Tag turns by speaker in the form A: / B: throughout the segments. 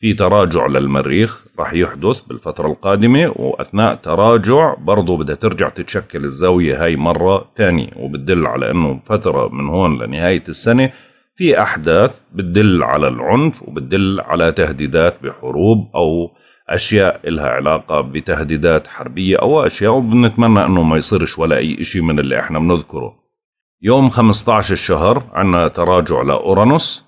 A: في تراجع للمريخ راح يحدث بالفترة القادمة وأثناء تراجع برضو بدها ترجع تتشكل الزاوية هاي مرة تانية وبتدل على أنه فترة من هون لنهاية السنة في أحداث بتدل على العنف وبتدل على تهديدات بحروب أو أشياء إلها علاقة بتهديدات حربية أو أشياء وبنتمنى أنه ما يصيرش ولا أي إشي من اللي إحنا بنذكره يوم 15 الشهر عنا تراجع لأورانوس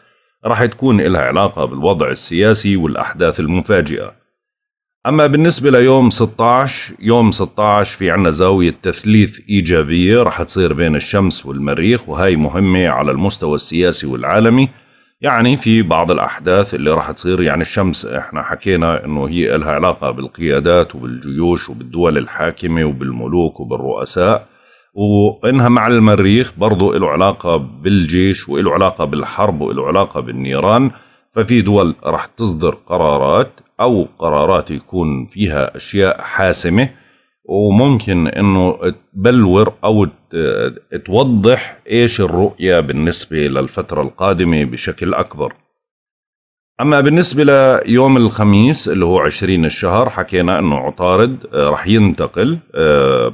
A: راح تكون إلها علاقة بالوضع السياسي والأحداث المفاجئة أما بالنسبة ليوم 16 يوم 16 في عنا زاوية تثليث إيجابية رح تصير بين الشمس والمريخ وهي مهمة على المستوى السياسي والعالمي يعني في بعض الأحداث اللي رح تصير يعني الشمس إحنا حكينا إنه هي إلها علاقة بالقيادات وبالجيوش وبالدول الحاكمة وبالملوك وبالرؤساء وانها مع المريخ برضو له علاقة بالجيش وله علاقة بالحرب وله علاقة بالنيران ففي دول رح تصدر قرارات او قرارات يكون فيها اشياء حاسمة وممكن انه تبلور او توضح ايش الرؤية بالنسبة للفترة القادمة بشكل اكبر أما بالنسبة ليوم الخميس اللي هو عشرين الشهر حكينا أنه عطارد آه، رح ينتقل آه،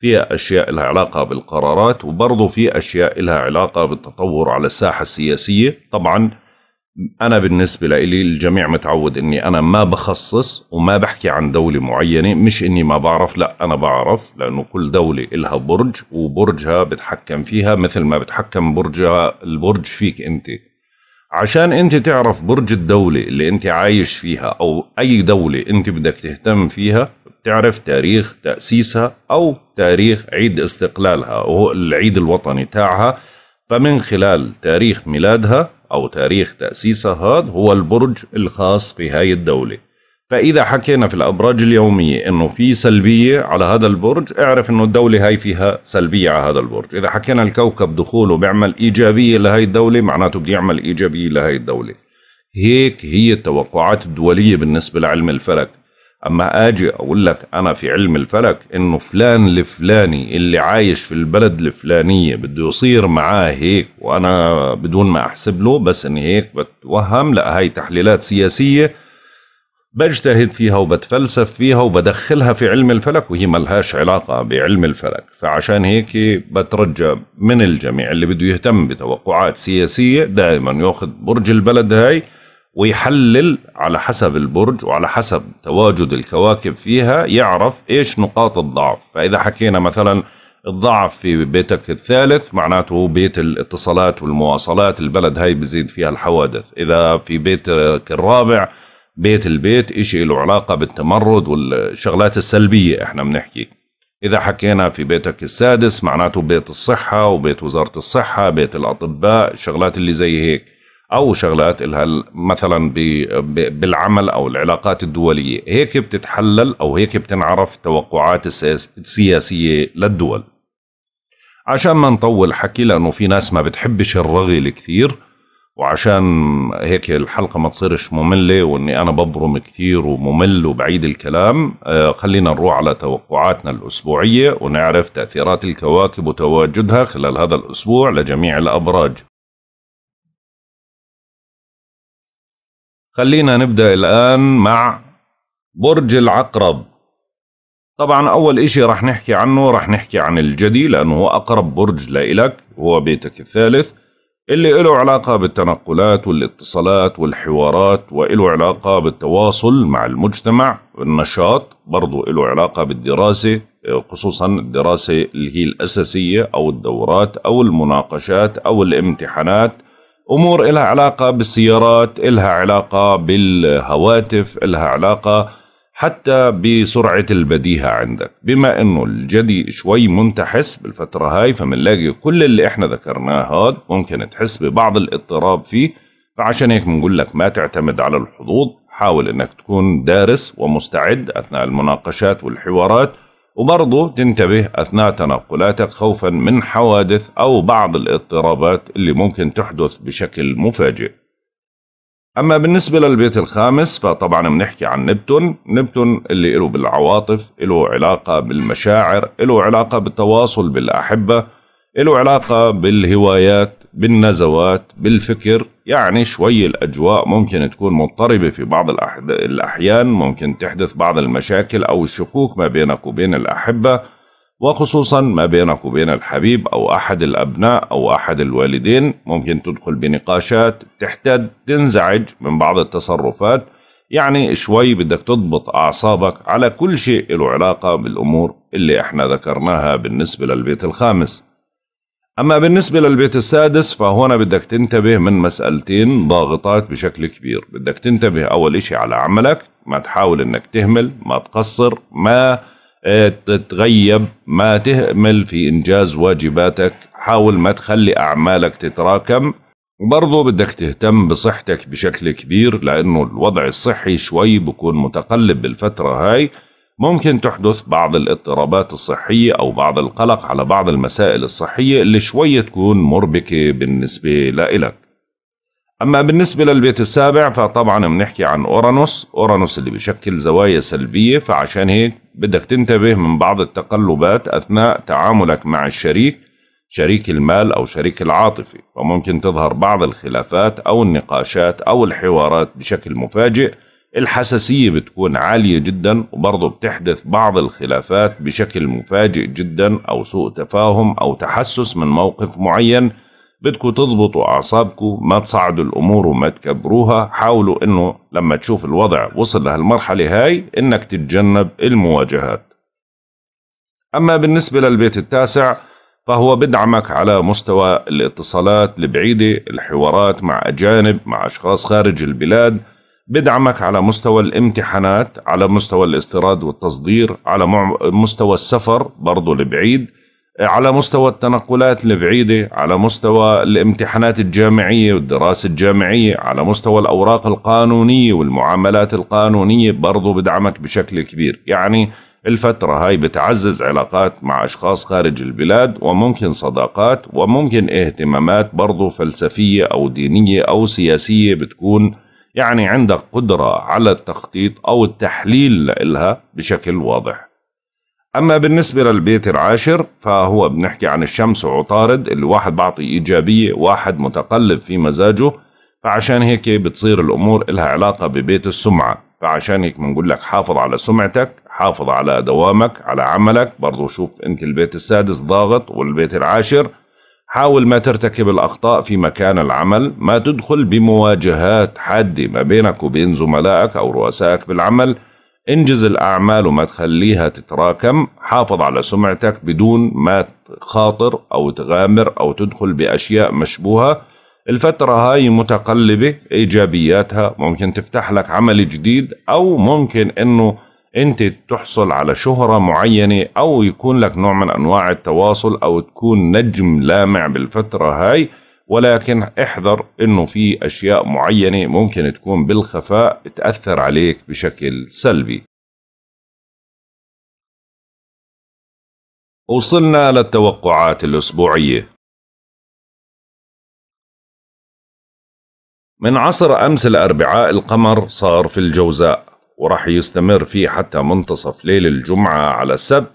A: فيها أشياء لها علاقة بالقرارات وبرضه في أشياء لها علاقة بالتطور على الساحة السياسية طبعا أنا بالنسبة لي الجميع متعود أني أنا ما بخصص وما بحكي عن دولة معينة مش أني ما بعرف لا أنا بعرف لأنه كل دولة إلها برج وبرجها بتحكم فيها مثل ما بتحكم برجها البرج فيك أنت عشان أنت تعرف برج الدولة اللي أنت عايش فيها أو أي دولة أنت بدك تهتم فيها تعرف تاريخ تأسيسها أو تاريخ عيد استقلالها وهو العيد الوطني تاعها فمن خلال تاريخ ميلادها أو تاريخ تأسيسها هذا هو البرج الخاص في هاي الدولة فإذا حكينا في الأبراج اليومية إنه في سلبية على هذا البرج اعرف إنه الدولة هاي فيها سلبية على هذا البرج إذا حكينا الكوكب دخوله بيعمل إيجابية لهاي الدولة معناته بيعمل يعمل إيجابية لهاي الدولة هيك هي التوقعات الدولية بالنسبة لعلم الفلك اما اجي اقول لك انا في علم الفلك انه فلان الفلاني اللي عايش في البلد الفلانيه بده يصير معاه هيك وانا بدون ما احسب له بس اني هيك بتوهم لا هاي تحليلات سياسيه بجتهد فيها وبتفلسف فيها وبدخلها في علم الفلك وهي ملهاش علاقة بعلم الفلك فعشان هيك بترجى من الجميع اللي بده يهتم بتوقعات سياسية دائما ياخذ برج البلد هاي ويحلل على حسب البرج وعلى حسب تواجد الكواكب فيها يعرف ايش نقاط الضعف فاذا حكينا مثلا الضعف في بيتك الثالث معناته بيت الاتصالات والمواصلات البلد هاي بزيد فيها الحوادث إذا في بيتك الرابع بيت البيت إشي له علاقة بالتمرد والشغلات السلبية إحنا بنحكي إذا حكينا في بيتك السادس معناته بيت الصحة وبيت وزارة الصحة بيت الأطباء الشغلات اللي زي هيك او شغلات الها مثلا بالعمل او العلاقات الدوليه هيك بتتحلل او هيك بتنعرف التوقعات السياسيه للدول عشان ما نطول حكي لانه في ناس ما بتحبش الرغي الكثير وعشان هيك الحلقه ما تصيرش ممله واني انا ببرم كثير وممل وبعيد الكلام آه، خلينا نروح على توقعاتنا الاسبوعيه ونعرف تاثيرات الكواكب وتواجدها خلال هذا الاسبوع لجميع الابراج خلينا نبدأ الآن مع برج العقرب طبعا أول إشي رح نحكي عنه رح نحكي عن الجدي لأنه هو أقرب برج لإلك هو بيتك الثالث اللي إله علاقة بالتنقلات والاتصالات والحوارات وإله علاقة بالتواصل مع المجتمع والنشاط برضو إله علاقة بالدراسة خصوصا الدراسة اللي هي الأساسية أو الدورات أو المناقشات أو الامتحانات امور إلها علاقه بالسيارات إلها علاقه بالهواتف إلها علاقه حتى بسرعة البديهة عندك بما انه الجدي شوي منتحس بالفترة هاي فمنلاقي كل اللي احنا ذكرناه هاد ممكن تحس ببعض الاضطراب فيه فعشان هيك بنقول لك ما تعتمد على الحظوظ حاول انك تكون دارس ومستعد اثناء المناقشات والحوارات وبرضه تنتبه أثناء تنقلاتك خوفا من حوادث أو بعض الاضطرابات اللي ممكن تحدث بشكل مفاجئ أما بالنسبة للبيت الخامس فطبعا بنحكي عن نبتون نبتون اللي له بالعواطف له علاقة بالمشاعر له علاقة بالتواصل بالأحبة له علاقة بالهوايات بالنزوات بالفكر يعني شوي الأجواء ممكن تكون مضطربة في بعض الأحيان ممكن تحدث بعض المشاكل أو الشكوك ما بينك وبين الأحبة وخصوصا ما بينك وبين الحبيب أو أحد الأبناء أو أحد الوالدين ممكن تدخل بنقاشات تحتد تنزعج من بعض التصرفات يعني شوي بدك تضبط أعصابك على كل شيء له علاقة بالأمور اللي احنا ذكرناها بالنسبة للبيت الخامس أما بالنسبة للبيت السادس فهنا بدك تنتبه من مسألتين ضاغطات بشكل كبير بدك تنتبه أول إشي على عملك ما تحاول أنك تهمل ما تقصر ما آه، تتغيب ما تهمل في إنجاز واجباتك حاول ما تخلي أعمالك تتراكم وبرضه بدك تهتم بصحتك بشكل كبير لأنه الوضع الصحي شوي بكون متقلب بالفترة هاي ممكن تحدث بعض الاضطرابات الصحية أو بعض القلق على بعض المسائل الصحية اللي شوية تكون مربكة بالنسبة لإلك أما بالنسبة للبيت السابع فطبعا بنحكي عن أورانوس أورانوس اللي بيشكل زوايا سلبية فعشان هيك بدك تنتبه من بعض التقلبات أثناء تعاملك مع الشريك شريك المال أو شريك العاطفي وممكن تظهر بعض الخلافات أو النقاشات أو الحوارات بشكل مفاجئ الحساسية بتكون عالية جدا وبرضه بتحدث بعض الخلافات بشكل مفاجئ جدا أو سوء تفاهم أو تحسس من موقف معين بدكوا تضبطوا أعصابكوا ما تصعدوا الأمور وما تكبروها حاولوا أنه لما تشوف الوضع وصل لهالمرحلة هاي أنك تتجنب المواجهات أما بالنسبة للبيت التاسع فهو بدعمك على مستوى الاتصالات البعيدة الحوارات مع أجانب مع أشخاص خارج البلاد بدعمك على مستوى الامتحانات على مستوى الاستيراد والتصدير على مستوى السفر برضه لبعيد على مستوى التنقلات البعيدة على مستوى الامتحانات الجامعية والدراسة الجامعية على مستوى الأوراق القانونية والمعاملات القانونية برضو بدعمك بشكل كبير يعني الفترة هاي بتعزز علاقات مع أشخاص خارج البلاد وممكن صداقات وممكن اهتمامات برضو فلسفية أو دينية أو سياسية بتكون يعني عندك قدرة على التخطيط أو التحليل لها بشكل واضح أما بالنسبة للبيت العاشر فهو بنحكي عن الشمس وعطارد اللي واحد بعطي إيجابية واحد متقلب في مزاجه فعشان هيك بتصير الأمور إلها علاقة ببيت السمعة فعشان هيك بنقول لك حافظ على سمعتك حافظ على دوامك على عملك برضو شوف أنت البيت السادس ضاغط والبيت العاشر حاول ما ترتكب الأخطاء في مكان العمل ما تدخل بمواجهات حادة ما بينك وبين زملائك أو رؤسائك بالعمل انجز الأعمال وما تخليها تتراكم حافظ على سمعتك بدون ما تخاطر أو تغامر أو تدخل بأشياء مشبوهة الفترة هاي متقلبة إيجابياتها ممكن تفتح لك عمل جديد أو ممكن أنه انت تحصل على شهرة معينة او يكون لك نوع من انواع التواصل او تكون نجم لامع بالفترة هاي ولكن احذر انه في اشياء معينة ممكن تكون بالخفاء تأثر عليك بشكل سلبي وصلنا للتوقعات الأسبوعية من عصر أمس الأربعاء القمر صار في الجوزاء وراح يستمر فيه حتى منتصف ليل الجمعة على السبت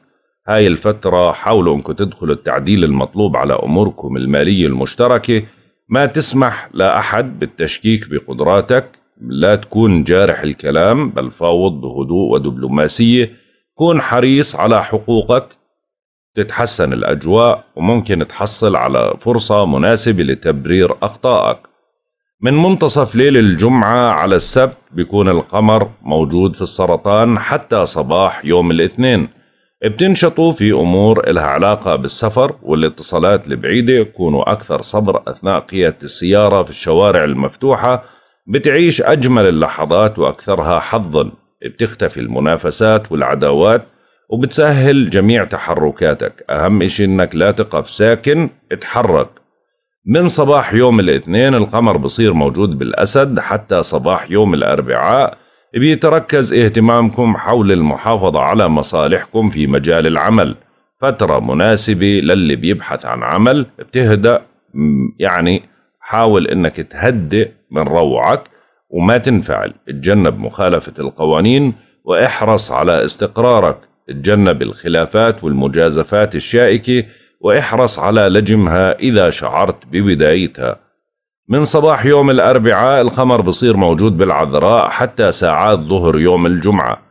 A: هاي الفترة حاولوا انكم تدخلوا التعديل المطلوب على اموركم المالية المشتركة ما تسمح لأحد بالتشكيك بقدراتك لا تكون جارح الكلام بل فاوض بهدوء ودبلوماسية كون حريص على حقوقك تتحسن الأجواء وممكن تحصل على فرصة مناسبة لتبرير أخطائك من منتصف ليل الجمعة على السبت بيكون القمر موجود في السرطان حتى صباح يوم الاثنين بتنشطوا في أمور إلها علاقة بالسفر والاتصالات البعيدة كونوا أكثر صبر أثناء قيادة السيارة في الشوارع المفتوحة بتعيش أجمل اللحظات وأكثرها حظا بتختفي المنافسات والعداوات وبتسهل جميع تحركاتك أهم إشي إنك لا تقف ساكن اتحرك من صباح يوم الاثنين القمر بصير موجود بالأسد حتى صباح يوم الأربعاء بيتركز اهتمامكم حول المحافظة على مصالحكم في مجال العمل فترة مناسبة للي بيبحث عن عمل بتهدأ يعني حاول انك تهدئ من روعك وما تنفعل اتجنب مخالفة القوانين واحرص على استقرارك اتجنب الخلافات والمجازفات الشائكة واحرص على لجمها إذا شعرت ببدايتها من صباح يوم الأربعاء القمر بصير موجود بالعذراء حتى ساعات ظهر يوم الجمعة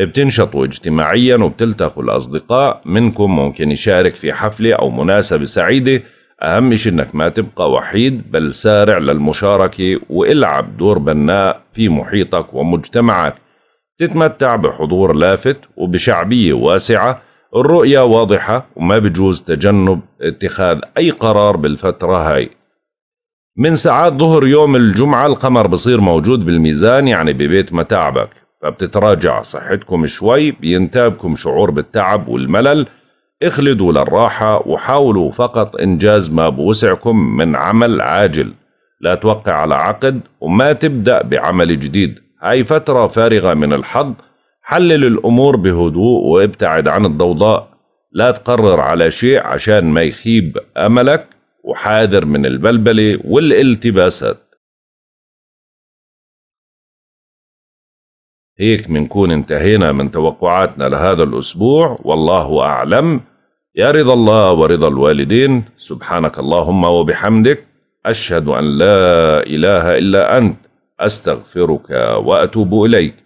A: بتنشطوا اجتماعيا وبتلتقوا الأصدقاء منكم ممكن يشارك في حفلة أو مناسبة سعيدة أهم شيء إنك ما تبقى وحيد بل سارع للمشاركة والعب دور بناء في محيطك ومجتمعك تتمتع بحضور لافت وبشعبية واسعة الرؤية واضحة وما بجوز تجنب اتخاذ أي قرار بالفترة هاي من ساعات ظهر يوم الجمعة القمر بصير موجود بالميزان يعني ببيت متاعبك فبتتراجع صحتكم شوي بينتابكم شعور بالتعب والملل اخلدوا للراحة وحاولوا فقط إنجاز ما بوسعكم من عمل عاجل لا توقع على عقد وما تبدأ بعمل جديد هاي فترة فارغة من الحظ حلل الأمور بهدوء وابتعد عن الضوضاء لا تقرر على شيء عشان ما يخيب أملك وحاذر من البلبلة والالتباسات هيك منكون انتهينا من توقعاتنا لهذا الأسبوع والله أعلم يا رضا الله ورضا الوالدين سبحانك اللهم وبحمدك أشهد أن لا إله إلا أنت أستغفرك وأتوب إليك